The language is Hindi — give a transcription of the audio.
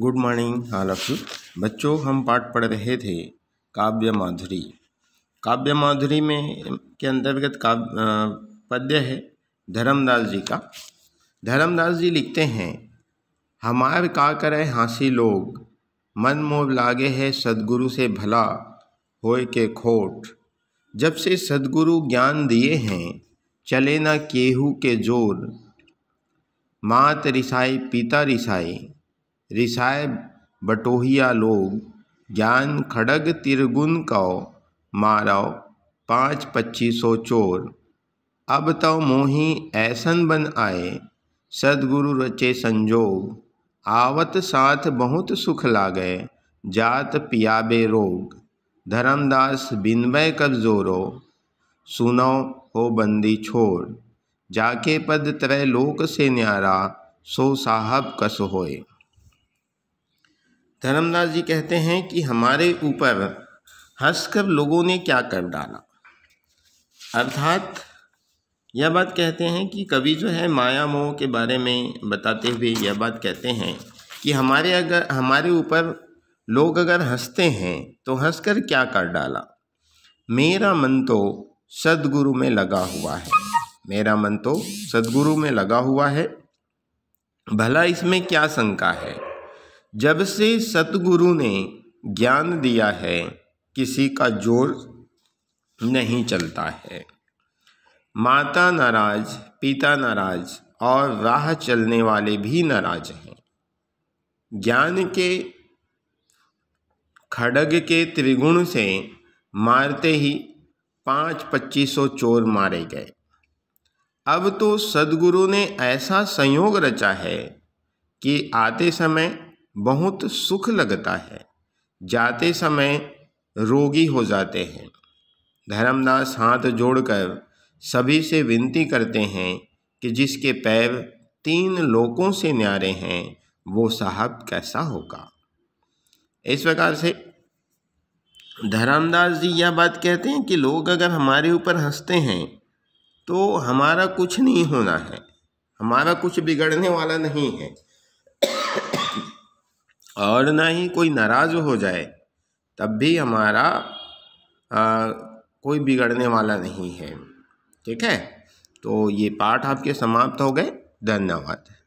good morning all of you बच्चों हम पाठ पढ़ रहे थे काव्य माधुरी काव्य माधुरी में के अंतर्गत काव्य पद्य है धर्मदास जी का धर्मदास जी लिखते हैं हमार का करे हाँसी लोग मन मोह लागे है सदगुरु से भला होए के खोट जब से सदगुरु ज्ञान दिए हैं चले ना केहू के जोर मात रिसाई पिता रिसाई रिसाय बटोहिया लोग ज्ञान खड़ग तिरगुन कौ मारव पाँच पच्चीसो सौ चोर अब तो मोही ऐसन बन आए सदगुरु रचे संजोग आवत साथ बहुत सुख लागे जात पियाबे रोग धर्मदास बिनबय कब जोरो सुनो हो बंदी छोर जाके पद त्रय लोक से न्यारा सो साहब कस होए धर्मदास जी कहते हैं कि हमारे ऊपर हंसकर लोगों ने क्या कर डाला अर्थात यह बात कहते हैं कि कवि जो है माया मोह के बारे में बताते हुए यह बात कहते हैं कि हमारे अगर हमारे ऊपर लोग अगर हंसते हैं तो हंसकर क्या कर डाला मेरा मन तो सदगुरु में लगा हुआ है मेरा मन तो सदगुरु में लगा हुआ है भला इसमें क्या शंका है जब से सतगुरु ने ज्ञान दिया है किसी का जोर नहीं चलता है माता नाराज पिता नाराज और राह चलने वाले भी नाराज हैं ज्ञान के खड़ग के त्रिगुण से मारते ही पाँच पच्चीसों चोर मारे गए अब तो सदगुरु ने ऐसा संयोग रचा है कि आते समय बहुत सुख लगता है जाते समय रोगी हो जाते हैं धर्मदास हाथ जोड़कर सभी से विनती करते हैं कि जिसके पैर तीन लोकों से न्यारे हैं वो साहब कैसा होगा इस प्रकार से धर्मदास जी यह बात कहते हैं कि लोग अगर हमारे ऊपर हंसते हैं तो हमारा कुछ नहीं होना है हमारा कुछ बिगड़ने वाला नहीं है और ना ही कोई नाराज़ हो जाए तब भी हमारा आ, कोई बिगड़ने वाला नहीं है ठीक है तो ये पाठ आपके समाप्त हो गए धन्यवाद